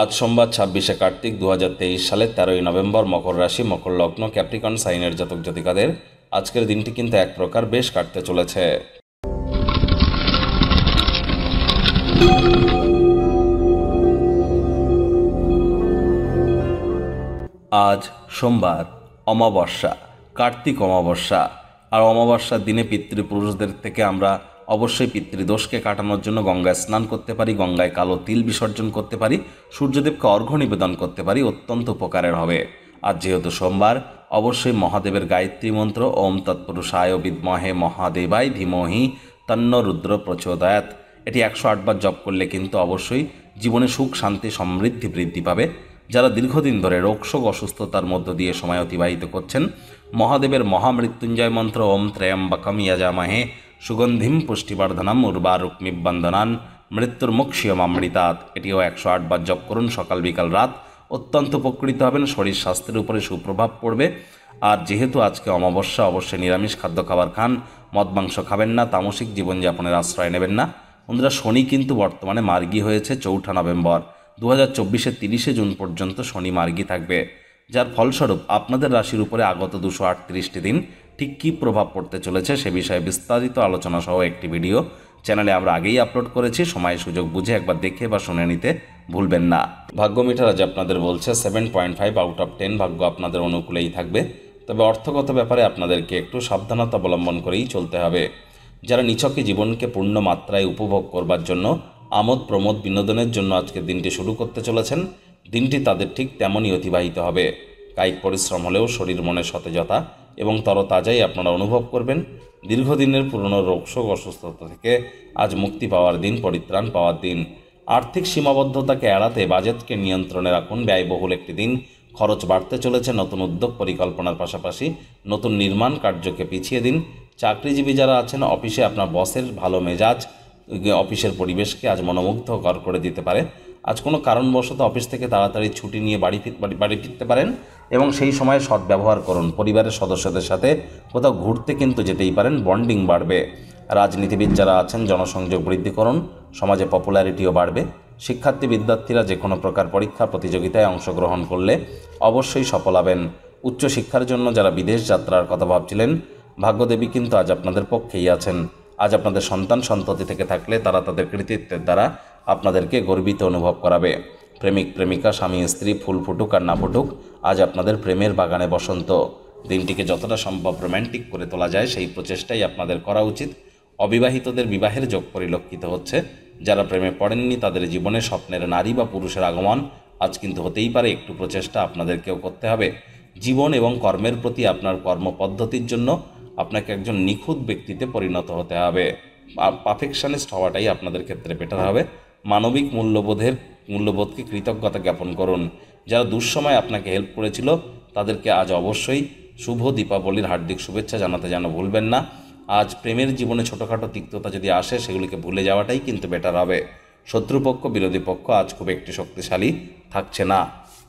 আজ সোমবার ছাব্বিশে কার্তিক দু সালের তেরোই নভেম্বর মকর রাশি মকর লগ্ন ক্যাপ্রিকন সাইনের জাতক জাতিকাদের আজকের দিনটি কিন্তু এক প্রকার বেশ কাটতে চলেছে আজ সোমবার অমাবস্যা কার্তিক অমাবস্যা আর অমাবস্যার দিনে পিতৃপুরুষদের থেকে আমরা অবশ্যই পিতৃদোষকে কাটানোর জন্য গঙ্গায় স্নান করতে পারি গঙ্গায় কালো তিল বিসর্জন করতে পারি সূর্যদেবকে অর্ঘ্য নিবেদন করতে পারি অত্যন্ত উপকারের হবে আর যেহেতু সোমবার অবশ্যই মহাদেবের গায়ত্রী মন্ত্র ওম তৎপুরুষ তৎপুরুষায় বিদ্মহে মহাদেবায় ধীমহি তন্ন রুদ্র প্রচোদয়াত এটি একশো আটবার জপ করলে কিন্তু অবশ্যই জীবনে সুখ শান্তি সমৃদ্ধি বৃদ্ধি পাবে যারা দীর্ঘদিন ধরে রোগশোক অসুস্থতার মধ্য দিয়ে সময় অতিবাহিত করছেন মহাদেবের মহামৃত্যুঞ্জয় মন্ত্র ওম ত্রয়ম্বকম ইয়াজামাহে সুগন্ধিম পুষ্টিবর্ধনম উর্বারুক্মিব বন্ধনান মৃত্যুর্মুক্ষীয় মামৃতাত এটিও একশো আটবার জপ করুন সকাল বিকাল রাত অত্যন্ত উপকৃত হবেন শরীর স্বাস্থ্যের উপরে সুপ্রভাব পড়বে আর যেহেতু আজকে অমাবস্যা অবশ্যই নিরামিষ খাদ্য খাবার খান মদ মাংস খাবেন না তামসিক জীবনযাপনের আশ্রয় নেবেন না বন্ধুরা শনি কিন্তু বর্তমানে মার্গী হয়েছে চৌঠা নভেম্বর দু হাজার চব্বিশের তিরিশে জুন পর্যন্ত শনি মার্গী থাকবে যার ফলস্বরূপ আপনাদের রাশির উপরে আগত দুশো আটত্রিশটি দিন ঠিক কী প্রভাব পড়তে চলেছে সে বিষয়ে বিস্তারিত আলোচনা সহ একটি ভিডিও চ্যানেলে আমরা আগেই আপলোড করেছি সময় সুযোগ বুঝে একবার দেখে বা শুনে নিতে ভুলবেন না ভাগ্য মিটার আজ আপনাদের বলছে seven point five out of ten ভাগ্য আপনাদের অনুকূলেই থাকবে তবে অর্থগত ব্যাপারে আপনাদেরকে একটু সাবধানতা অবলম্বন করেই চলতে হবে যারা নিছকে জীবনকে পূর্ণ মাত্রায় উপভোগ করবার জন্য আমোদ প্রমোদ বিনোদনের জন্য আজকের দিনটি শুরু করতে চলেছেন দিনটি তাদের ঠিক তেমনই অতিবাহিত হবে কায়িক পরিশ্রম হলেও শরীর মনে সতেজতা এবং তরতাজাই আপনারা অনুভব করবেন দীর্ঘদিনের পুরনো রোগশোক অসুস্থতা থেকে আজ মুক্তি পাওয়ার দিন পরিত্রাণ পাওয়ার দিন আর্থিক সীমাবদ্ধতাকে এড়াতে বাজেটকে নিয়ন্ত্রণে রাখুন ব্যয়বহুল একটি দিন খরচ বাড়তে চলেছে নতুন উদ্যোগ পরিকল্পনার পাশাপাশি নতুন নির্মাণ কার্যকে পিছিয়ে দিন চাকরিজীবী যারা আছেন অফিসে আপনার বসের ভালো মেজাজ অফিসের পরিবেশকে আজ মনোমুগ্ধকর করে দিতে পারে আজ কোনো কারণবশত অফিস থেকে তাড়াতাড়ি ছুটি নিয়ে বাড়ি ফির বাড়ি ফিরতে পারেন এবং সেই সময় সদ্ব্যবহার করুন পরিবারের সদস্যদের সাথে কোথাও ঘুরতে কিন্তু যেতেই পারেন বন্ডিং বাড়বে রাজনীতিবিদ যারা আছেন জনসংযোগ বৃদ্ধি করুন সমাজে পপুলারিটিও বাড়বে শিক্ষার্থী বিদ্যার্থীরা যে কোনো প্রকার পরীক্ষা প্রতিযোগিতায় অংশগ্রহণ করলে অবশ্যই সফল হবেন উচ্চশিক্ষার জন্য যারা বিদেশ যাত্রার কথা ভাবছিলেন ভাগ্যদেবী কিন্তু আজ আপনাদের পক্ষেই আছেন আজ আপনাদের সন্তান সন্ততি থেকে থাকলে তারা তাদের কৃতিত্বের দ্বারা আপনাদেরকে গর্বিত অনুভব করাবে প্রেমিক প্রেমিকা স্বামী স্ত্রী ফুল ফুটুক আর না ফুটুক আজ আপনাদের প্রেমের বাগানে বসন্ত দিনটিকে যতটা সম্ভব রোম্যান্টিক করে তোলা যায় সেই প্রচেষ্টাই আপনাদের করা উচিত অবিবাহিতদের বিবাহের যোগ পরিলক্ষিত হচ্ছে যারা প্রেমে পড়েননি তাদের জীবনে স্বপ্নের নারী বা পুরুষের আগমন আজ কিন্তু হতেই পারে একটু প্রচেষ্টা আপনাদেরকেও করতে হবে জীবন এবং কর্মের প্রতি আপনার কর্মপদ্ধতির জন্য আপনাকে একজন নিখুঁত ব্যক্তিতে পরিণত হতে হবে পারফেকশনিস্ট হওয়াটাই আপনাদের ক্ষেত্রে বেটার হবে মানবিক মূল্যবোধের মূল্যবোধকে কৃতজ্ঞতা জ্ঞাপন করুন যারা দুঃসময় আপনাকে হেল্প করেছিল তাদেরকে আজ অবশ্যই শুভ দীপাবলির হার্দিক শুভেচ্ছা জানাতে যেন ভুলবেন না আজ প্রেমের জীবনে ছোটোখাটো তিক্ততা যদি আসে সেগুলিকে ভুলে যাওয়াটাই কিন্তু বেটার হবে শত্রুপক্ষ বিরোধী পক্ষ আজ খুব একটি শক্তিশালী থাকছে না